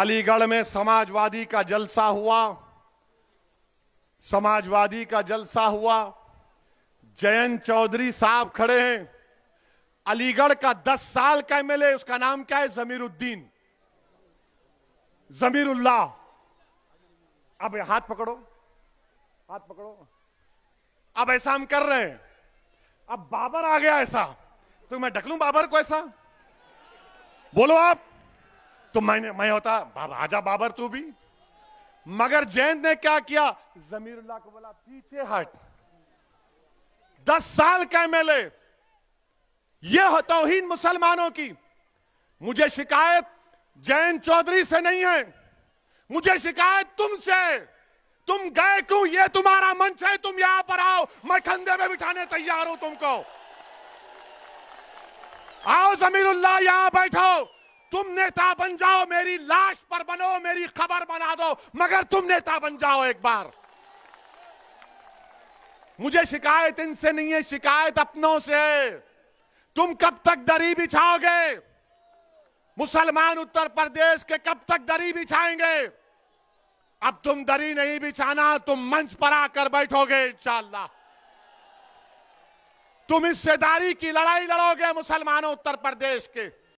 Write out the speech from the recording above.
अलीगढ़ में समाजवादी का जलसा हुआ समाजवादी का जलसा हुआ जयंत चौधरी साहब खड़े हैं अलीगढ़ का 10 साल का एमएलए उसका नाम क्या है जमीरुद्दीन जमीरुल्ला अब हाथ पकड़ो हाथ पकड़ो अब ऐसा हम कर रहे हैं अब बाबर आ गया ऐसा तो मैं ढकलू बाबर को ऐसा बोलो आप तो मैंने मैं होता राजा बाबर तू भी मगर जैन ने क्या किया जमीरुल्लाह को बोला पीछे हट दस साल का एमएलए यह ही मुसलमानों की मुझे शिकायत जैन चौधरी से नहीं है मुझे शिकायत तुमसे तुम गए क्यों ये तुम्हारा मंच है तुम यहां पर आओ मैं खंधे में बिठाने तैयार हूं तुमको आओ जमीरुल्लाह यहां बैठो तुम नेता बन जाओ मेरी लाश पर बनो मेरी खबर बना दो मगर तुम नेता बन जाओ एक बार मुझे शिकायत इनसे नहीं है शिकायत अपनों से तुम कब तक दरी बिछाओगे मुसलमान उत्तर प्रदेश के कब तक दरी बिछाएंगे अब तुम दरी नहीं बिछाना तुम मंच पर आकर बैठोगे इंशाला तुम हिस्सेदारी की लड़ाई लड़ोगे मुसलमानों उत्तर प्रदेश के